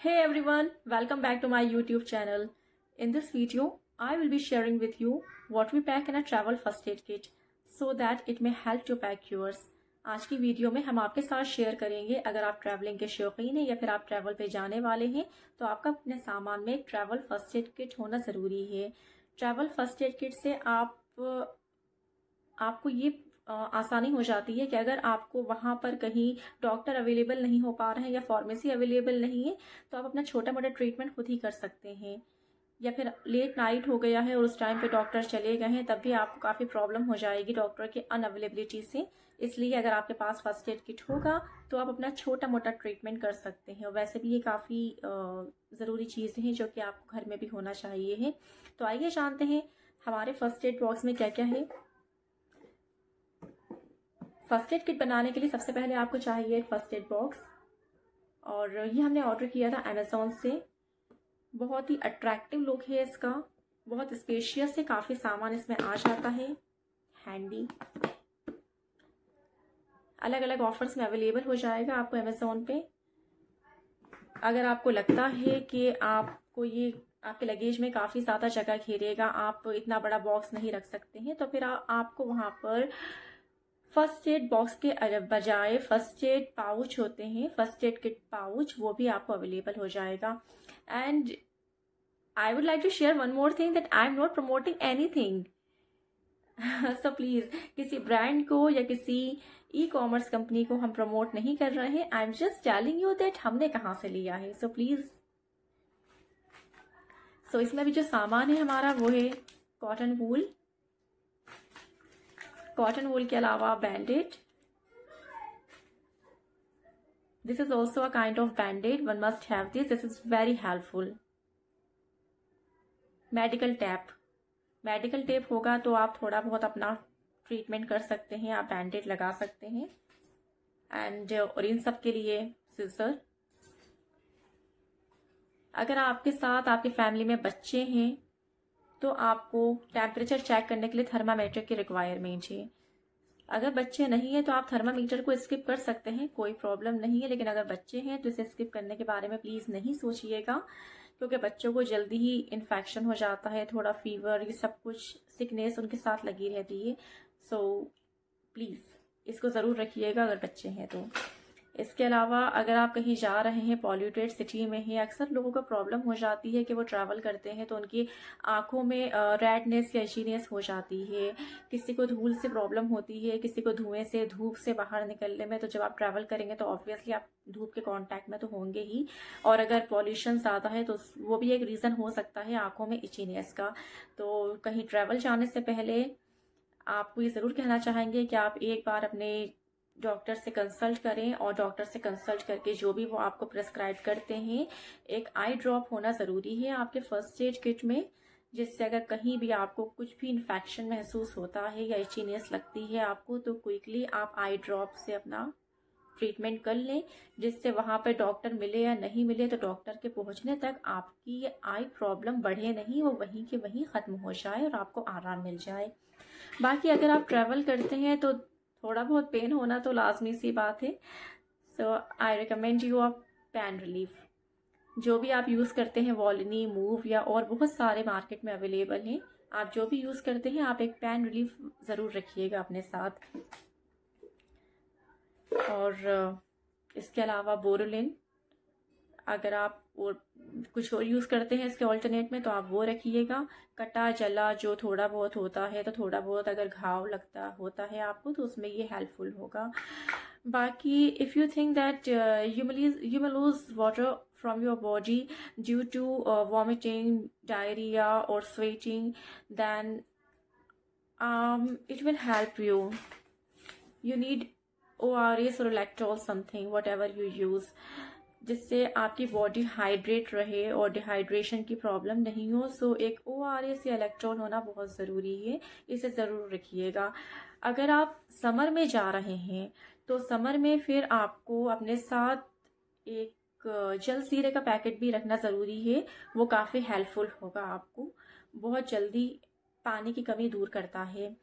Hey everyone, welcome back to my YouTube channel. In this video, I will be sharing with you what we pack in a travel first aid kit so that it may help to pack yours. आज की video में हम आपके साथ share करेंगे अगर आप travelling के शौकीन हैं या फिर आप ट्रैवल पे जाने वाले हैं तो आपका अपने सामान में एक ट्रैवल फर्स्ट एड किट होना ज़रूरी है ट्रैवल फर्स्ट एड किट से आप आपको ये आसानी हो जाती है कि अगर आपको वहाँ पर कहीं डॉक्टर अवेलेबल नहीं हो पा रहे हैं या फार्मेसी अवेलेबल नहीं है तो आप अपना छोटा मोटा ट्रीटमेंट खुद ही कर सकते हैं या फिर लेट नाइट हो गया है और उस टाइम पे डॉक्टर चले गए हैं तब भी आपको काफ़ी प्रॉब्लम हो जाएगी डॉक्टर अन अनअवेलेबिलिटी से इसलिए अगर आपके पास फर्स्ट एड किट होगा तो आप अपना छोटा मोटा ट्रीटमेंट कर सकते हैं और वैसे भी ये काफ़ी ज़रूरी चीज़ें हैं जो कि आपको घर में भी होना चाहिए है तो आइए जानते हैं हमारे फर्स्ट एड बॉक्स में क्या क्या है फर्स्ट एड किट बनाने के लिए सबसे पहले आपको चाहिए एक फर्स्ट एड बॉक्स और ये हमने ऑर्डर किया था अमेजोन से बहुत ही अट्रैक्टिव लुक है इसका बहुत स्पेशियस है काफ़ी सामान इसमें आ जाता है हैंडी अलग अलग ऑफर्स में अवेलेबल हो जाएगा आपको अमेजोन पे अगर आपको लगता है कि आपको ये आपके लगेज में काफ़ी ज़्यादा जगह घेरेगा आप इतना बड़ा बॉक्स नहीं रख सकते हैं तो फिर आ, आपको वहाँ पर फर्स्ट एड बॉक्स के बजाय फर्स्ट एड पाउच होते हैं फर्स्ट एड किट पाउच वो भी आपको अवेलेबल हो जाएगा and I would like to share one more thing that I am not promoting anything so please किसी ब्रांड को या किसी ई कॉमर्स कंपनी को हम प्रमोट नहीं कर रहे हैं I am just telling you that हमने कहाँ से लिया है सो प्लीज़ सो इसमें भी जो सामान है हमारा वो है कॉटन वूल कॉटन वूल के अलावा bandaid this is also a kind of bandaid one must have this this is very helpful medical tape medical tape होगा तो आप थोड़ा बहुत अपना ट्रीटमेंट कर सकते हैं आप बैंडेड लगा सकते हैं एंड और इन सब के लिए सिजर अगर आपके साथ आपके फैमिली में बच्चे हैं तो आपको टेम्परेचर चेक करने के लिए थर्मामीटर की रिक्वायरमेंट है अगर बच्चे नहीं है तो आप थर्मामीटर को स्किप कर सकते हैं कोई प्रॉब्लम नहीं है लेकिन अगर बच्चे हैं तो इसे स्किप करने के बारे में प्लीज़ नहीं सोचिएगा क्योंकि बच्चों को जल्दी ही इन्फेक्शन हो जाता है थोड़ा फीवर ये सब कुछ सिकनेस उनके साथ लगी रहती है सो so, प्लीज़ इसको ज़रूर रखिएगा अगर बच्चे हैं तो इसके अलावा अगर आप कहीं जा रहे हैं पॉल्यूटेड सिटी में ही अक्सर लोगों को प्रॉब्लम हो जाती है कि वो ट्रैवल करते हैं तो उनकी आंखों में रेडनेस या जीनेस हो जाती है किसी को धूल से प्रॉब्लम होती है किसी को धुएं से धूप से बाहर निकलने में तो जब आप ट्रैवल करेंगे तो ऑब्वियसली आप धूप के कॉन्टैक्ट में तो होंगे ही और अगर पॉल्यूशन ज़्यादा है तो वो भी एक रीज़न हो सकता है आँखों में इचीनेस का तो कहीं ट्रैवल जाने से पहले आपको ये ज़रूर कहना चाहेंगे कि आप एक बार अपने डॉक्टर से कंसल्ट करें और डॉक्टर से कंसल्ट करके जो भी वो आपको प्रेस्क्राइब करते हैं एक आई ड्रॉप होना ज़रूरी है आपके फर्स्ट एड किट में जिससे अगर कहीं भी आपको कुछ भी इन्फेक्शन महसूस होता है या इचीनेस लगती है आपको तो क्विकली आप आई ड्रॉप से अपना ट्रीटमेंट कर लें जिससे वहाँ पर डॉक्टर मिले या नहीं मिले तो डॉक्टर के पहुँचने तक आपकी आई प्रॉब्लम बढ़े नहीं वो वहीं के वहीं ख़त्म हो जाए और आपको आराम मिल जाए बाकी अगर आप ट्रैवल करते हैं तो थोड़ा बहुत पेन होना तो लाजमी सी बात है so I recommend you a pain relief जो भी आप यूज़ करते हैं वॉलनी मूव या और बहुत सारे मार्केट में अवेलेबल हैं आप जो भी यूज़ करते हैं आप एक पैन रिलीफ ज़रूर रखिएगा अपने साथ और इसके अलावा बोरोलिन अगर आप और कुछ और यूज करते हैं इसके ऑल्टरनेट में तो आप वो रखिएगा कटा जला जो थोड़ा बहुत होता है तो थोड़ा बहुत अगर घाव लगता होता है आपको तो उसमें ये हेल्पफुल होगा बाकी if you think that you may lose water from your body due to vomiting diarrhoea और sweating then it will help you you need O R S रोलेक्ट्रॉल something whatever you use जिससे आपकी body hydrate रहे और dehydration की problem नहीं हो so एक ओ आर एस या इलेक्ट्रॉन होना बहुत ज़रूरी है इसे ज़रूर रखिएगा अगर आप समर में जा रहे हैं तो समर में फिर आपको अपने साथ एक जल सीरे का पैकेट भी रखना ज़रूरी है वो काफ़ी हेल्पफुल होगा आपको बहुत जल्दी पानी की कमी दूर करता है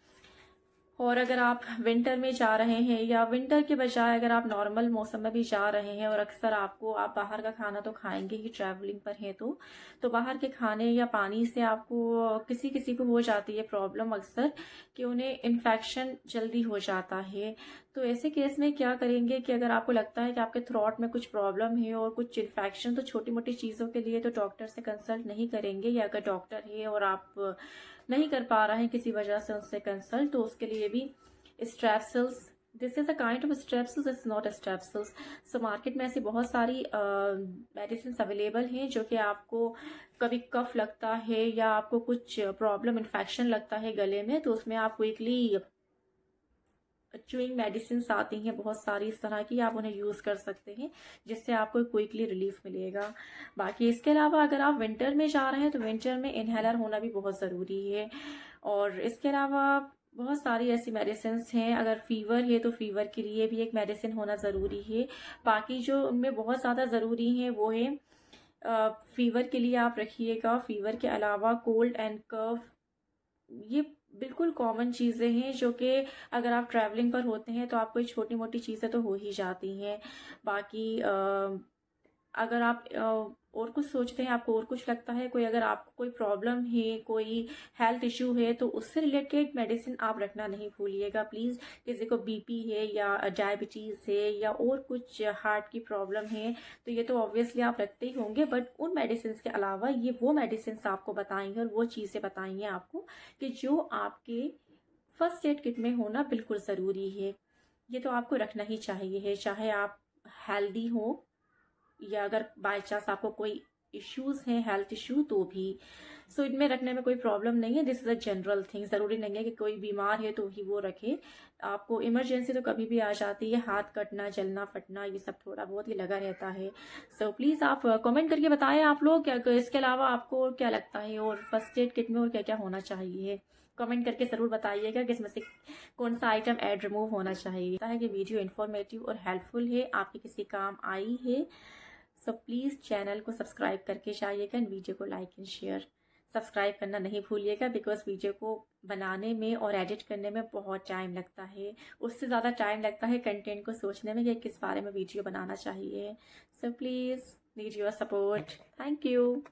और अगर आप विंटर में जा रहे हैं या विंटर के बजाय अगर आप नॉर्मल मौसम में भी जा रहे हैं और अक्सर आपको आप बाहर का खाना तो खाएंगे ही ट्रैवलिंग पर हैं तो तो बाहर के खाने या पानी से आपको किसी किसी को हो जाती है प्रॉब्लम अक्सर कि उन्हें इन्फेक्शन जल्दी हो जाता है तो ऐसे केस में क्या करेंगे कि अगर आपको लगता है कि आपके थ्रॉट में कुछ प्रॉब्लम है और कुछ इन्फेक्शन तो छोटी मोटी चीज़ों के लिए तो डॉक्टर से कंसल्ट नहीं करेंगे या अगर डॉक्टर है और आप नहीं कर पा रहे हैं किसी वजह से उनसे कंसल्ट तो उसके लिए भी Strepsils this is a kind of Strepsils is not Strepsils so market में ऐसी बहुत सारी मेडिसिन uh, अवेलेबल हैं जो कि आपको कभी कफ लगता है या आपको कुछ प्रॉब्लम इन्फेक्शन लगता है गले में तो उसमें आप वीकली चूइंग मेडिसिन आती हैं बहुत सारी इस तरह की आप उन्हें यूज़ कर सकते हैं जिससे आपको क्विकली रिलीफ मिलेगा बाकी इसके अलावा अगर आप विंटर में जा रहे हैं तो विंटर में इनहेलर होना भी बहुत ज़रूरी है और इसके अलावा बहुत सारी ऐसी मेडिसिन हैं अगर फीवर है तो फीवर के लिए भी एक मेडिसिन होना ज़रूरी है बाकी जो उनमें बहुत ज़्यादा ज़रूरी है वो है फीवर के लिए आप रखिएगा फीवर के अलावा कोल्ड एंड कफ ये बिल्कुल कॉमन चीज़ें हैं जो कि अगर आप ट्रैवलिंग पर होते हैं तो आपको छोटी मोटी चीज़ें तो हो ही जाती हैं बाकी आ, अगर आप और कुछ सोचते हैं आपको और कुछ लगता है कोई अगर आपको कोई प्रॉब्लम है कोई हेल्थ इश्यू है तो उससे रिलेटेड मेडिसिन आप रखना नहीं भूलिएगा प्लीज़ किसी को बीपी है या डायबिटीज़ है या और कुछ हार्ट की प्रॉब्लम है तो ये तो ऑब्वियसली आप रखते ही होंगे बट उन मेडिसिन के अलावा ये वो मेडिसिन आपको बताएंगे और वो चीज़ें बताएंगे आपको कि जो आपके फर्स्ट एड किट में होना बिल्कुल ज़रूरी है ये तो आपको रखना ही चाहिए है चाहे आप हेल्दी हो या अगर बाय चांस आपको कोई इश्यूज हैं हेल्थ इशू तो भी सो so, इनमें रखने में कोई प्रॉब्लम नहीं है this is a general thing ज़रूरी नहीं है कि कोई बीमार है तो ही वो रखे आपको इमरजेंसी तो कभी भी आ जाती है हाथ कटना जलना फटना ये सब थोड़ा बहुत ही लगा रहता है सो so, प्लीज़ आप कमेंट uh, करके बताएं आप लोग क्या इसके अलावा आपको क्या लगता है और फर्स्ट एड किट में और क्या क्या होना चाहिए कमेंट करके जरूर बताइएगा कि इसमें से कौन सा आइटम एड रिमूव होना चाहिए कि वीडियो इन्फॉर्मेटिव और हेल्पफुल है आपके किसी काम आई है सो प्लीज़ चैनल को सब्सक्राइब करके जाइएगा एंड वीडियो को लाइक एंड शेयर सब्सक्राइब करना नहीं भूलिएगा बिकॉज वीडियो को बनाने में और एडिट करने में बहुत टाइम लगता है उससे ज़्यादा टाइम लगता है कंटेंट को सोचने में कि किस बारे में वीडियो बनाना चाहिए so please need your support thank you